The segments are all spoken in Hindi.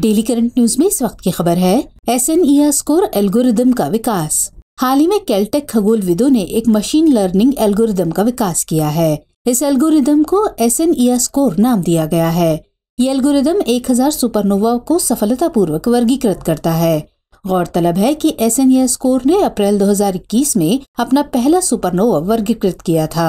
डेली करंट न्यूज में इस वक्त की खबर है S N E score algorithm का विकास हाल ही में कैलटेक विदो ने एक मशीन लर्निंग एल्गोरिदम का विकास किया है इस एल्गोरिदम को एस एन ई स्कोर नाम दिया गया है ये एल्गोरिदम 1000 सुपरनोवा को सफलतापूर्वक वर्गीकृत करता है गौरतलब है कि एस एन स्कोर ने अप्रैल 2021 में अपना पहला सुपरनोवा वर्गीकृत किया था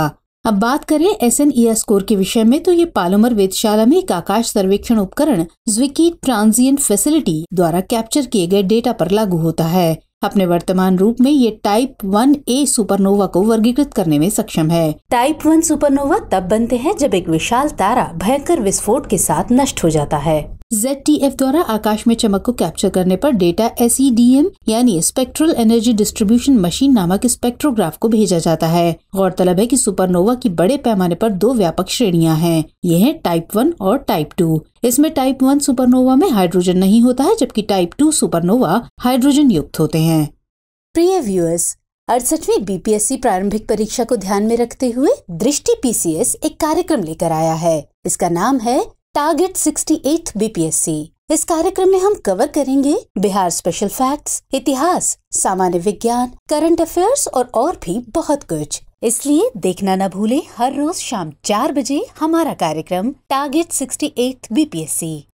अब बात करें एस एन ई स्कोर के विषय में तो ये पालोमर वेदशाला में एक आकाश सर्वेक्षण उपकरण ज्विकी ट्रांजिएंट फैसिलिटी द्वारा कैप्चर किए गए डेटा पर लागू होता है अपने वर्तमान रूप में ये टाइप वन ए सुपरनोवा को वर्गीकृत करने में सक्षम है टाइप वन सुपरनोवा तब बनते हैं जब एक विशाल तारा भयंकर विस्फोट के साथ नष्ट हो जाता है जेड द्वारा आकाश में चमक को कैप्चर करने पर डेटा एस e यानी स्पेक्ट्रल एनर्जी डिस्ट्रीब्यूशन मशीन नामक स्पेक्ट्रोग्राफ को भेजा जाता है गौरतलब है कि सुपरनोवा की बड़े पैमाने पर दो व्यापक श्रेणियां हैं ये हैं टाइप वन और टाइप टू इसमें टाइप वन सुपरनोवा में हाइड्रोजन नहीं होता है जबकि टाइप टू सुपरनोवा हाइड्रोजन युक्त होते हैं प्रिय व्यूअर्स अड़सठवीं बीपीएससी प्रारंभिक परीक्षा को ध्यान में रखते हुए दृष्टि पीसीएस एक कार्यक्रम लेकर आया है इसका नाम है टारगेट 68 बीपीएससी इस कार्यक्रम में हम कवर करेंगे बिहार स्पेशल फैक्ट्स इतिहास सामान्य विज्ञान करंट अफेयर्स और और भी बहुत कुछ इसलिए देखना न भूलें हर रोज शाम चार बजे हमारा कार्यक्रम टारगेट 68 बीपीएससी